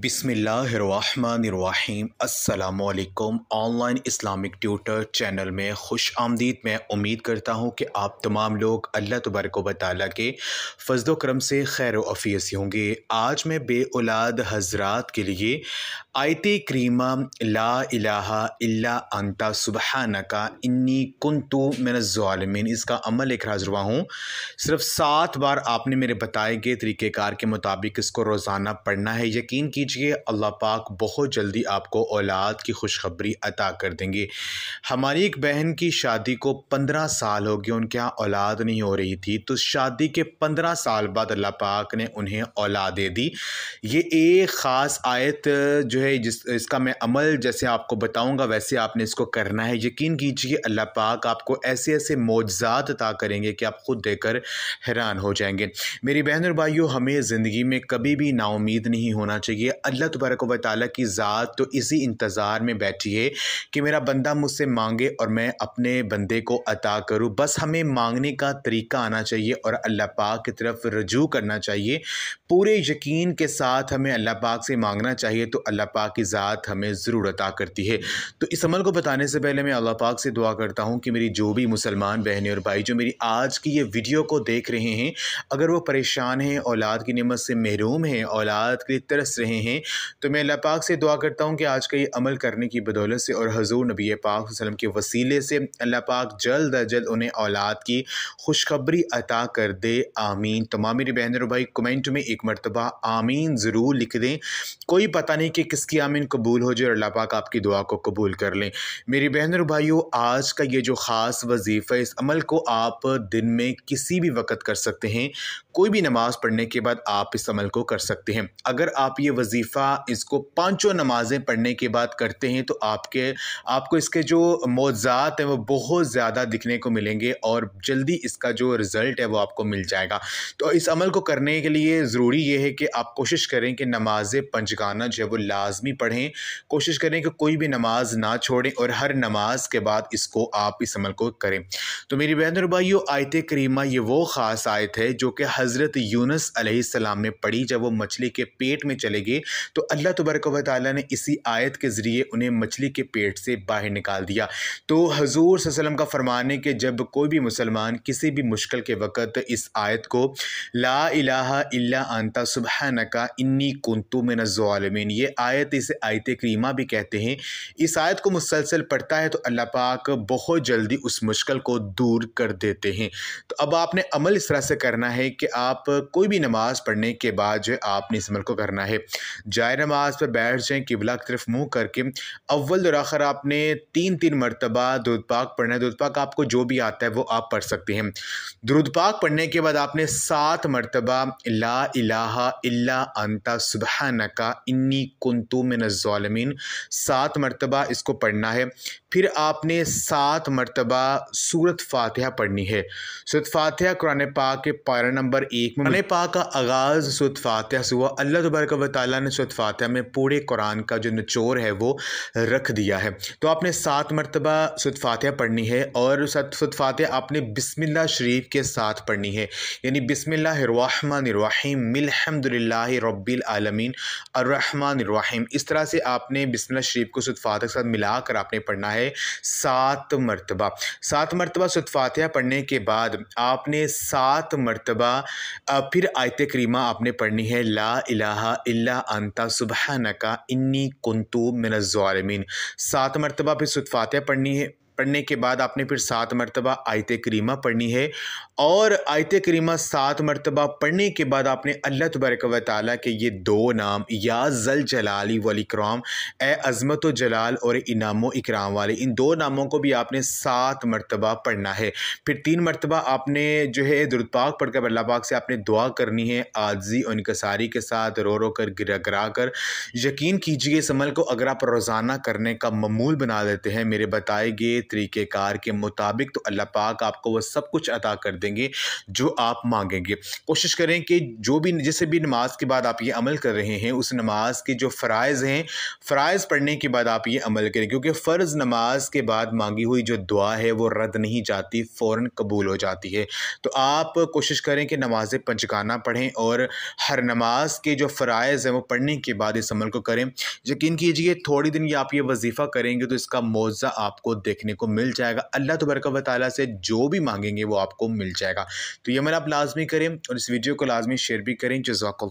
बिसमीम अल्लाम online Islamic tutor channel में खुश आमदीद मैं उम्मीद करता हूँ कि आप तमाम लोग अल्लाह तबरक वाली के फजलोक्रम से खैर अफियसी होंगे आज मैं बे औलाद हजरात के लिए आयत करीमा ला इलाहा इल्ला अंता सुबहानका इन्नी तो मैंने इसका अमल एक हाजिर हुआ हूँ सिर्फ सात बार आपने मेरे बताए गए तरीक़ेकार के मुताबिक इसको रोज़ाना पढ़ना है यकीन कीजिए अल्लाह पाक बहुत जल्दी आपको औलाद की खुशखबरी अता कर देंगे हमारी एक बहन की शादी को पंद्रह साल हो गए उनके यहाँ औलाद नहीं हो रही थी तो शादी के पंद्रह साल बाद अल्लाह पाक ने उन्हें औलाद दे दी ये एक ख़ास आयत जो है जिस इसका मैं अमल जैसे आपको बताऊंगा वैसे आपने इसको करना है यकीन कीजिए अल्लाह पाक आपको ऐसे ऐसे मौजात अता करेंगे कि आप ख़ुद देकर हैरान हो जाएंगे मेरी बहन और भाइयों हमें ज़िंदगी में कभी भी नाउमीद नहीं होना चाहिए अल्लाह तबरक व की ज़ात तो इसी इंतज़ार में बैठी है कि मेरा बंदा मुझसे मांगे और मैं अपने बंदे को अता करूँ बस हमें मांगने का तरीका आना चाहिए और अल्लाह पाक की तरफ रजू करना चाहिए पूरे यकीन के साथ हमें अल्लाह पाक से मांगना चाहिए तो अल्लाह पाक की ज़ात हमें ज़रूर अता करती है तो इस अमल को बताने से पहले मैं अल्लाह पाक से दुआ करता हूँ कि मेरी जो भी मुसलमान बहनें और भाई जो मेरी आज की ये वीडियो को देख रहे हैं अगर वो परेशान हैं औलाद की नमत से महरूम हैं औलाद के लिए तरस रहे हैं तो मैं अल्लाह पाक से दुआ करता हूँ कि आज का ये अमल करने की बदौलत से और हजूर नबी पाक वसलम के वसीले से अल्लाह पाक जल्द अज जल्द उन्हें औलाद की खुशखबरी अता कर दे आमीन तमाम मेरी बहन और भाई कमेंट में एक मरतबा आमीन ज़रूर लिख दें कोई पता नहीं कि किस ख़ालिस आमीन कबूल हो जाए और अल्लाह पाक आपकी दुआ को कबूल कर लें मेरी बहन और भाइयों आज का ये जो ख़ास वजीफ़ा इस अमल को आप दिन में किसी भी वक्त कर सकते हैं कोई भी नमाज़ पढ़ने के बाद आप इस अमल को कर सकते हैं अगर आप ये वजीफ़ा इसको पाँचों नमाज़ें पढ़ने के बाद करते हैं तो आपके आपको इसके जो मोज़ात हैं वो बहुत ज़्यादा दिखने को मिलेंगे और जल्दी इसका जो रिज़ल्ट है वो आपको मिल जाएगा तो इस अमल को करने के लिए ज़रूरी ये है कि आप कोशिश करें कि नमाज पंचगाना जो है वो लाज लाजमी पढ़ें कोशिश करें कि कोई भी नमाज ना छोड़ें और हर नमाज के बाद इसको आप इस अमल को करें तो मेरी बहन और भाई आयत करीमा ये वो ख़ास आयत है जो कि हज़रत यूनस आसमाम ने पढ़ी जब वो मछली के पेट में चले गए तो अल्लाह तबरक वाली ने इसी आयत के ज़रिए उन्हें मछली के पेट से बाहर निकाल दिया तो हजूर वसलम का फरमान है कि जब कोई भी मुसलमान किसी भी मुश्किल के वक़्त इस आयत को ला इलाहा अंता सुबह नका इन्नी कुंतु में ये आयत आयत इसे आयत करीमा भी कहते हैं इस आयत को मुसलसल पढ़ता है तो अल्लाह पाक बहुत जल्दी उस मुश्किल को दूर कर देते हैं तो अब आपने अमल इस तरह से करना है कि आप कोई भी नमाज़ पढ़ने के बाद जो आपने इस अमल को करना है जाय नमाज पर बैठ जाएँ किबला की तरफ मुँह करके अव्वल और आखिर आपने तीन तीन मरतबा दुरुद पाक पढ़ना है दुरुद पाक आपको जो भी आता है वो आप पढ़ सकते हैं दुरुद पाक पढ़ने के बाद आपने सात मरतबा ला इलाहा इल्ला अंता नका इन्नी कुंत तू मिनज़ालमिन सात मरतबा इसको पढ़ना है फिर आपने सात मरतबा सूरत फातिहा पढ़नी है सूरत फातिहा कुरान पाक के पारा नंबर एक में कुरने पाक का आगाज़ सूरत फातिहा से हुआ अल्लाह तबरक व ताली ने सूरत फातिहा में पूरे कुरान का जो निचोर है वो रख दिया है तो आपने सात मरतबा सूरत फातिहा पढ़नी है और सूरत फातिहा आपने बिसमिल्ला शरीफ के साथ पढ़नी है यानी बिसमिल्लाम मिलहमदिल्ला रबीआलमीन और इस तरह से आपने बिसमिल्ला शरीफ को सूरत फातह के साथ मिला आपने पढ़ना है है सात मरतबा सात मरतबा सतफातिया पढ़ने के बाद आपने सात मरतबा फिर आयत करीमा आपने पढ़नी है ला इलाहा इल्ला अंता सुबह नका इन्नी कुंतु मिनज़ालमिन सात मरतबा फिर सतफातिया पढ़नी है पढ़ने के बाद आपने फिर सात मरतबा आयत करीमा पढ़नी है और आयत करीमा सात मरतबा पढ़ने के बाद आपने अल्लाह तबरक व ताली के ये दो नाम या जल जलाली वलिक्राम ए अजमत जलाल और इनाम इकराम वाले इन दो नामों को भी आपने सात मरतबा पढ़ना है फिर तीन मरतबा आपने जो है दुरुदपाक पढ़कर अल्लाह पाक से आपने दुआ करनी है आजी और इनकसारी के साथ रो रो कर गिरा गिरा कर यकीन कीजिए इस अमल को अगर आप रोज़ाना करने का ममूल बना देते हैं मेरे बताए गए तरीक़ेकार के मुताबिक तो अल्लाह पाक आपको वो सब कुछ अदा कर देंगे जो आप मांगेंगे कोशिश करें कि जो भी जैसे भी नमाज के बाद आप ये अमल कर रहे हैं उस नमाज के जो फ़रज़ हैं फ़रज़ पढ़ने के बाद आप ये अमल करें क्योंकि फ़र्ज़ नमाज के बाद मांगी हुई जो दुआ है वो रद्द नहीं जाती फ़ौर कबूल हो जाती है तो आप कोशिश करें कि नमाज पंचकाना पढ़ें और हर नमाज के जो फ़रज़ हैं वो पढ़ने के बाद इस अमल को करें यकीन कीजिए थोड़ी दिन ये आप ये वजीफ़ा करेंगे तो इसका मुआवजा आपको देखने देखने को मिल जाएगा अल्लाह तबरक वाली से जो भी मांगेंगे वो आपको मिल जाएगा तो ये मैं आप लाजमी करें और इस वीडियो को लाजमी शेयर भी करें जजाक